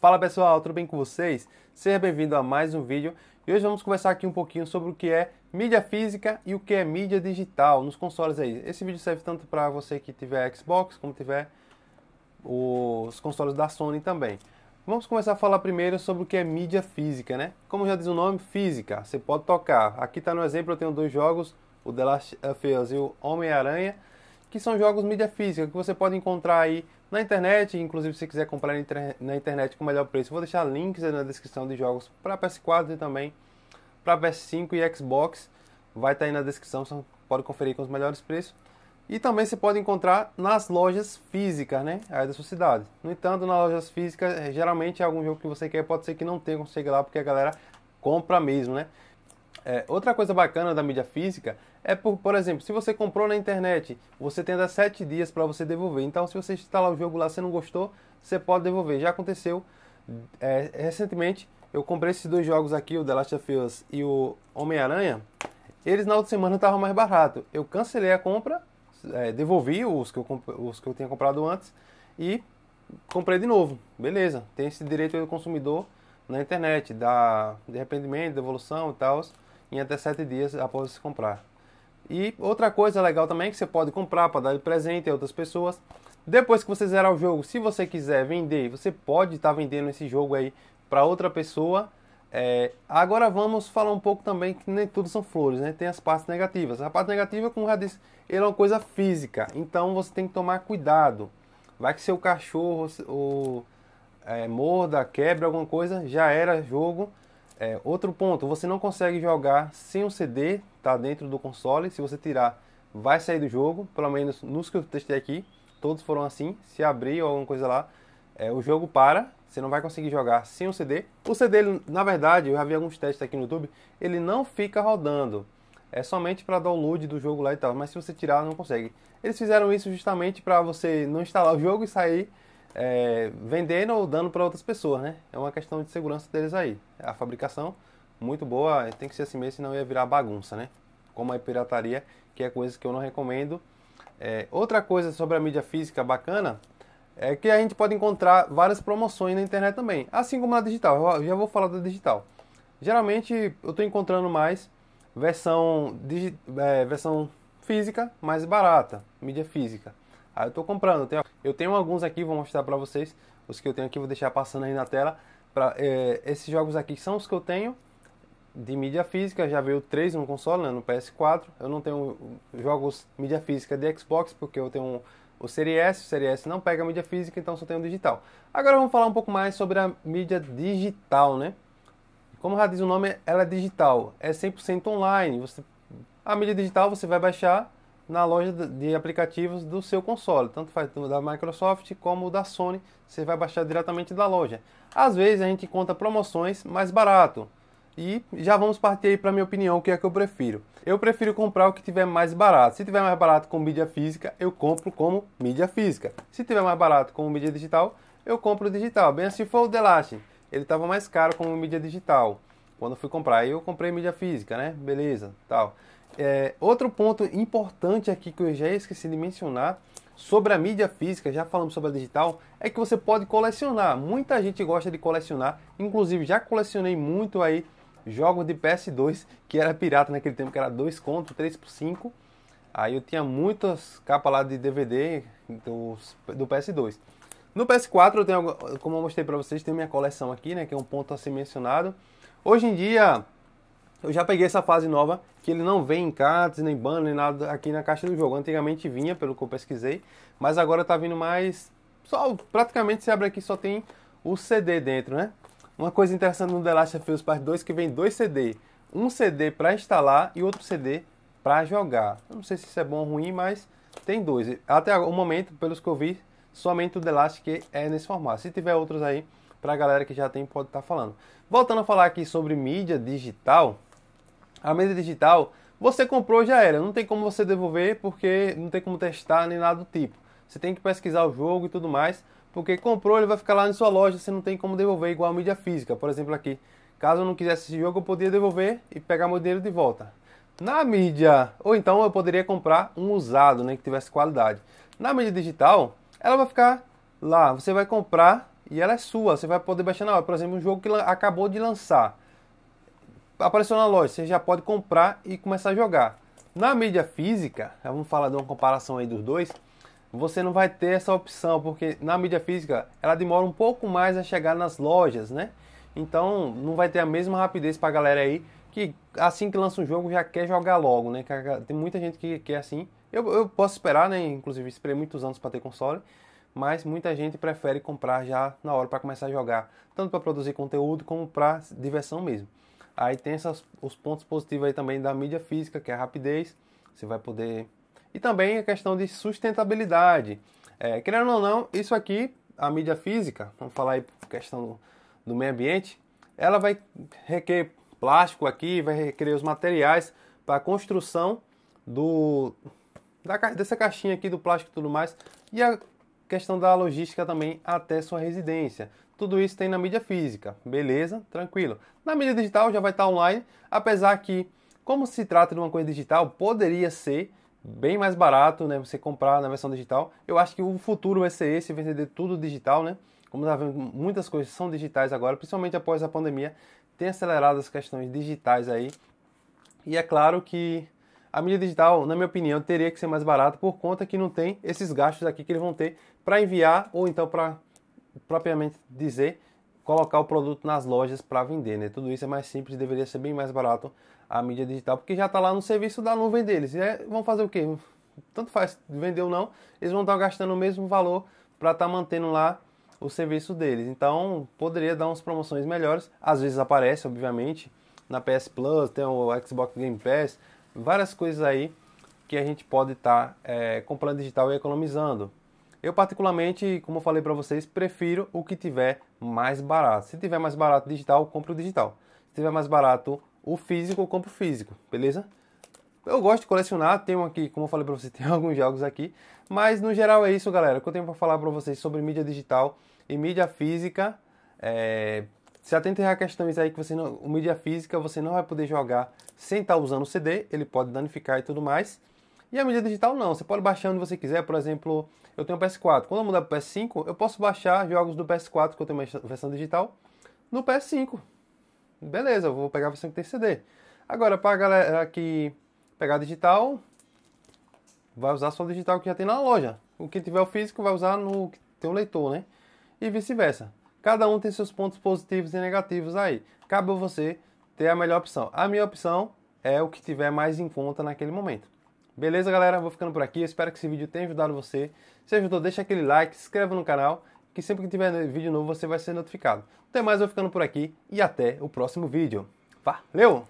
Fala pessoal, tudo bem com vocês? Seja bem-vindo a mais um vídeo e hoje vamos conversar aqui um pouquinho sobre o que é mídia física e o que é mídia digital nos consoles aí. Esse vídeo serve tanto para você que tiver Xbox como tiver os consoles da Sony também. Vamos começar a falar primeiro sobre o que é mídia física, né? Como já diz o nome, física, você pode tocar. Aqui está no exemplo, eu tenho dois jogos, o The Last of Us e o Homem-Aranha, que são jogos mídia física, que você pode encontrar aí na internet, inclusive se quiser comprar na internet com o melhor preço, vou deixar links na descrição de jogos para PS4 e também para PS5 e Xbox. Vai estar tá aí na descrição, você pode conferir com os melhores preços. E também você pode encontrar nas lojas físicas, né? Aí da sua cidade. No entanto, nas lojas físicas, geralmente algum jogo que você quer pode ser que não tenha, consegue lá, porque a galera compra mesmo, né? É, outra coisa bacana da mídia física é, por, por exemplo, se você comprou na internet, você tem até 7 dias para você devolver. Então, se você instalar o jogo lá e você não gostou, você pode devolver. Já aconteceu é, recentemente, eu comprei esses dois jogos aqui, o The Last of Us e o Homem-Aranha. Eles na outra semana estavam mais barato. Eu cancelei a compra, é, devolvi os que, eu, os que eu tinha comprado antes e comprei de novo. Beleza, tem esse direito do consumidor na internet, da de arrependimento, devolução e tal em até 7 dias após se comprar. E outra coisa legal também é que você pode comprar para dar de presente a outras pessoas. Depois que você zerar o jogo, se você quiser vender, você pode estar tá vendendo esse jogo aí para outra pessoa. É, agora vamos falar um pouco também que nem tudo são flores, né? Tem as partes negativas. A parte negativa, como já disse, ele é uma coisa física, então você tem que tomar cuidado. Vai que seu cachorro ou, é, morda, quebra alguma coisa, já era jogo. É, outro ponto, você não consegue jogar sem o um CD, tá dentro do console. Se você tirar, vai sair do jogo. Pelo menos nos que eu testei aqui, todos foram assim. Se abrir ou alguma coisa lá, é, o jogo para. Você não vai conseguir jogar sem o um CD. O CD, na verdade, eu já vi alguns testes aqui no YouTube, ele não fica rodando. É somente para download do jogo lá e tal. Mas se você tirar, não consegue. Eles fizeram isso justamente para você não instalar o jogo e sair é, vendendo ou dando para outras pessoas, né? É uma questão de segurança deles aí. A fabricação, muito boa, tem que ser assim mesmo, senão ia virar bagunça, né? Como a pirataria, que é coisa que eu não recomendo. É, outra coisa sobre a mídia física bacana é que a gente pode encontrar várias promoções na internet também, assim como na digital. Eu já vou falar da digital. Geralmente eu estou encontrando mais versão, digi, é, versão física mais barata, mídia física. Aí ah, eu tô comprando. Eu tenho, eu tenho alguns aqui, vou mostrar para vocês. Os que eu tenho aqui, vou deixar passando aí na tela. Pra, é, esses jogos aqui são os que eu tenho de mídia física. Já veio três no console, né, no PS4. Eu não tenho jogos mídia física de Xbox, porque eu tenho o Series S. O Series S não pega mídia física, então só tenho digital. Agora vamos falar um pouco mais sobre a mídia digital, né? Como já diz o nome, ela é digital. É 100% online. Você, a mídia digital você vai baixar na loja de aplicativos do seu console, tanto faz da Microsoft como da Sony, você vai baixar diretamente da loja. Às vezes a gente conta promoções mais barato. E já vamos partir aí para minha opinião, o que é que eu prefiro. Eu prefiro comprar o que tiver mais barato. Se tiver mais barato com mídia física, eu compro como mídia física. Se tiver mais barato com mídia digital, eu compro digital. Bem assim foi o The Last. Ele estava mais caro como mídia digital. Quando fui comprar, eu comprei mídia física, né? Beleza, tal. É, outro ponto importante aqui que eu já esqueci de mencionar sobre a mídia física, já falamos sobre a digital, é que você pode colecionar. Muita gente gosta de colecionar, inclusive já colecionei muito aí jogos de PS2 que era pirata naquele tempo, que era 2 conto, 3 por 5. Aí eu tinha muitas capas lá de DVD do, do PS2. No PS4 eu tenho, como eu mostrei para vocês, tem minha coleção aqui, né, que é um ponto a ser mencionado. Hoje em dia eu já peguei essa fase nova, que ele não vem em cards, nem banner, nem nada aqui na caixa do jogo. Antigamente vinha, pelo que eu pesquisei, mas agora tá vindo mais... Só, praticamente se abre aqui só tem o CD dentro, né? Uma coisa interessante no The Last of Us Part 2 que vem dois CD. Um CD para instalar e outro CD para jogar. Eu não sei se isso é bom ou ruim, mas tem dois. Até o momento, pelos que eu vi, somente o The Last que é nesse formato. Se tiver outros aí, para a galera que já tem, pode estar tá falando. Voltando a falar aqui sobre mídia digital, a mídia digital, você comprou já era, não tem como você devolver porque não tem como testar nem nada do tipo. Você tem que pesquisar o jogo e tudo mais, porque comprou ele vai ficar lá na sua loja, você não tem como devolver igual a mídia física, por exemplo aqui. Caso eu não quisesse esse jogo, eu podia devolver e pegar meu dinheiro de volta. Na mídia, ou então eu poderia comprar um usado, né, que tivesse qualidade. Na mídia digital, ela vai ficar lá, você vai comprar e ela é sua, você vai poder baixar na hora. Por exemplo, um jogo que acabou de lançar apareceu na loja, você já pode comprar e começar a jogar. Na mídia física, vamos falar de uma comparação aí dos dois, você não vai ter essa opção, porque na mídia física ela demora um pouco mais a chegar nas lojas, né? Então não vai ter a mesma rapidez pra galera aí que assim que lança um jogo já quer jogar logo, né? Tem muita gente que quer assim. Eu, eu posso esperar, né? Inclusive esperei muitos anos para ter console, mas muita gente prefere comprar já na hora para começar a jogar, tanto para produzir conteúdo como para diversão mesmo. Aí tem essas, os pontos positivos aí também da mídia física, que é a rapidez. Você vai poder. E também a questão de sustentabilidade. É, querendo ou não, isso aqui, a mídia física, vamos falar aí questão do, do meio ambiente, ela vai requer plástico aqui, vai requerer os materiais para a construção do, da, dessa caixinha aqui do plástico e tudo mais. E a questão da logística também até sua residência tudo isso tem na mídia física, beleza? Tranquilo. Na mídia digital já vai estar online, apesar que, como se trata de uma coisa digital, poderia ser bem mais barato, né? Você comprar na versão digital. Eu acho que o futuro vai ser esse, vender tudo digital, né? Como está vendo, muitas coisas são digitais agora, principalmente após a pandemia, tem acelerado as questões digitais aí. E é claro que a mídia digital, na minha opinião, teria que ser mais barata por conta que não tem esses gastos aqui que eles vão ter para enviar ou então para propriamente dizer, colocar o produto nas lojas para vender, né? Tudo isso é mais simples, deveria ser bem mais barato a mídia digital, porque já está lá no serviço da nuvem deles. E é, vão fazer o quê? Tanto faz vender ou não, eles vão estar tá gastando o mesmo valor para estar tá mantendo lá o serviço deles. Então, poderia dar umas promoções melhores. Às vezes aparece, obviamente, na PS Plus, tem o Xbox Game Pass, várias coisas aí que a gente pode estar tá, é, comprando digital e economizando. Eu particularmente, como eu falei para vocês, prefiro o que tiver mais barato. Se tiver mais barato digital, compro o digital. Se tiver mais barato o físico, compro o físico, beleza? Eu gosto de colecionar, tenho aqui, como eu falei para vocês, tem alguns jogos aqui, mas no geral é isso, galera. O que eu tenho para falar para vocês sobre mídia digital e mídia física, é... se atentem a questões aí que você não, o mídia física você não vai poder jogar sem estar tá usando o CD, ele pode danificar e tudo mais. E a mídia digital não, você pode baixar onde você quiser, por exemplo, eu tenho o PS4. Quando eu mudar para o PS5, eu posso baixar jogos do PS4, que eu tenho uma versão digital, no PS5. Beleza, eu vou pegar a versão que tem CD. Agora, para a galera que pegar digital, vai usar só o digital que já tem na loja. O que tiver o físico vai usar no que tem o leitor, né? E vice-versa. Cada um tem seus pontos positivos e negativos aí. Cabe a você ter a melhor opção. A minha opção é o que tiver mais em conta naquele momento. Beleza, galera? Vou ficando por aqui. Espero que esse vídeo tenha ajudado você. Se ajudou, deixa aquele like, se inscreva no canal, que sempre que tiver vídeo novo você vai ser notificado. Até mais, eu vou ficando por aqui e até o próximo vídeo. Valeu!